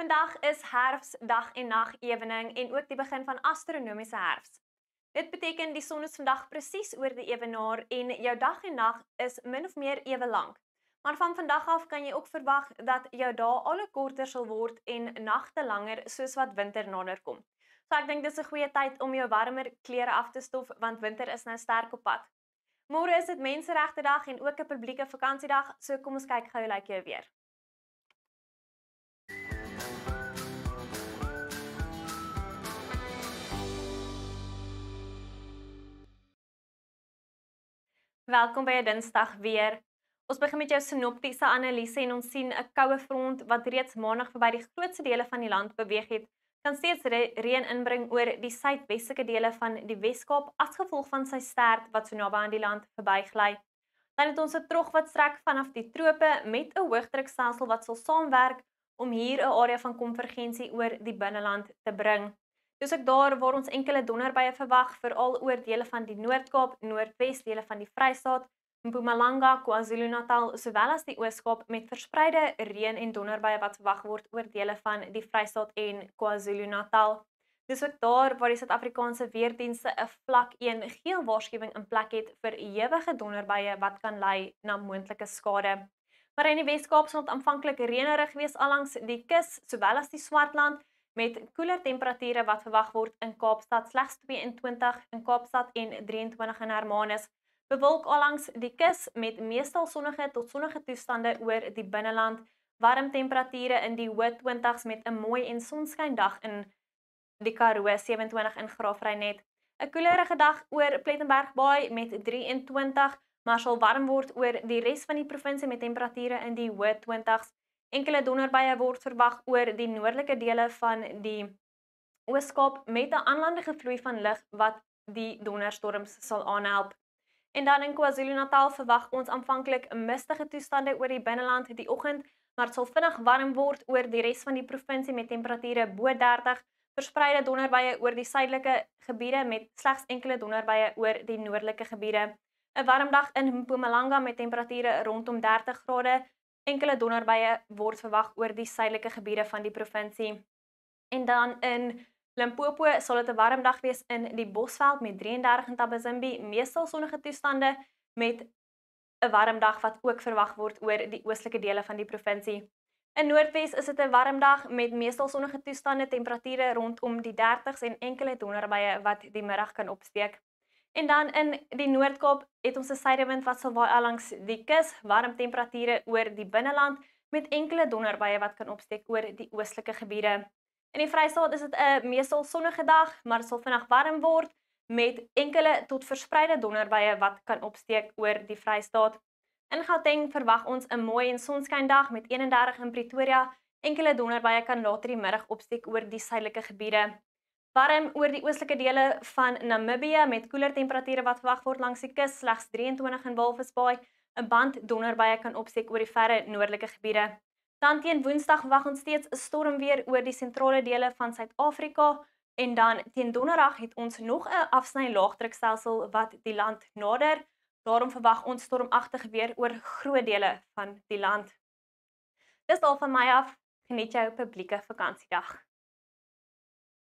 Vandag is herfs dag en nag ewening en ook die begin van astronomiese herfs. Dit beteken die son is vandag presies oor die ewenaar en jou dag en nag is min of meer ewe lank. Maar van vandag af kan jy ook verwag dat jou dae al korter sal word en nagte langer soos wat winter nader kom. So ek dink dis 'n goeie tyd om jou warmer klere af te stof want winter is nou sterk op pad. Môre is dit menseregte dag en ook 'n publieke vakansiedag, so kom ons kyk gou hoe lyk jou weer. Welkom by 'n Dinsdag weer. Ons begin met jou sinoptiese analise en ons sien 'n koue front wat reeds Maandag verby die grootste dele van die land beweeg het, kan steeds re reën inbring oor die suidwestelike dele van die Wes-Kaap as gevolg van sy sterk wat so naby aan die land verbygly. Dan het ons 'n trog wat strek vanaf die trope met 'n hoëdrukstelsel wat sal saamwerk om hier 'n area van konvergensie oor die binneland te bring. Soos ek daar waar ons enkele donderbuie verwag vir al oor dele van die Noord-Kaap, Noordwes dele van die Vrystaat, Mpumalanga, KwaZulu-Natal sowel as die Oos-Kaap met verspreide reën en donderbuie wat verwag word oor dele van die Vrystaat en KwaZulu-Natal. Dis ook daar waar die Suid-Afrikaanse weerdienste 'n vlak 1 geel waarskuwing in plek het vir ewige donderbuie wat kan lei na moontlike skade. Maar in die Wes-Kaap sal dit aanvanklik reënerig wees langs die kus sowel as die Swartland met koeler temperature wat verwag word in Kaapstad slegs 22 in Kaapstad en 23 in Hermanus. Bewolk alangs die kus met meestal sonnige tot sonnige toestande oor die binneland. Warm temperature in die hoë 20s met 'n mooi en sonskyn dag in die Karoo 27 in Graafrynet. 'n Koelerige dag oor Plettenberg Baai met 23, maar sal warm word oor die res van die provinsie met temperature in die hoë 20s enkele donderbuie word verwag oor die noordelike dele van die Ooskaap met 'n aanlandige vloei van lig wat die donderstorms sal aanhelp. En dan in KwaZulu-Natal verwag ons aanvanklik mistige toestande oor die binneland die oggend, maar dit sal vinnig warm word oor die res van die provinsie met temperature bo 30 verspreide donderbuie oor die suidelike gebiede met slegs enkele donderbuie oor die noordelike gebiede. 'n Warm dag in Mpumalanga met temperature rondom 30 grade, enkele donderbuie word verwag oor die suidelike gebiede van die provinsie. En dan in Limpopo sal dit 'n warm dag wees in die Bosveld met 33 in Tabazimbi, meestal sonnige toestande met 'n warm dag wat ook verwag word oor die oostelike dele van die provinsie. In Noordwes is dit 'n warm dag met meestal sonnige toestande, temperature rondom die 30s en enkele donderbuie wat die middag kan opsteek. En dan in die Noord-Kaap het ons 'n suidewind wat sal waai langs die kus, warm temperature oor die binneland met enkele donderbuie wat kan opsteek oor die oostelike gebiede. In die Vrystaat is dit 'n meesal sonnige dag, maar sal vinnig warm word met enkele tot verspreide donderbuie wat kan opsteek oor die Vrystaat. In Gauteng verwag ons 'n mooi en sonskyn dag met 31 in Pretoria. Enkele donderbuie kan later die middag opsteek oor die suidelike gebiede. Warm oor die oostelike dele van Namibië met koeler temperature wat verwag word langs die kus, slegs 23 in Walvisbaai. 'n Band donderbuie kan opsek oor die verre noordelike gebiede. Dan teen Woensdag wag ons steeds 'n storm weer oor die sentrale dele van Suid-Afrika en dan teen Donderdag het ons nog 'n afsny laagdrukstelsel wat die land nader. Daarom verwag ons stormagtige weer oor groot dele van die land. Dis al van my af. Geniet jou publieke vakansiedag.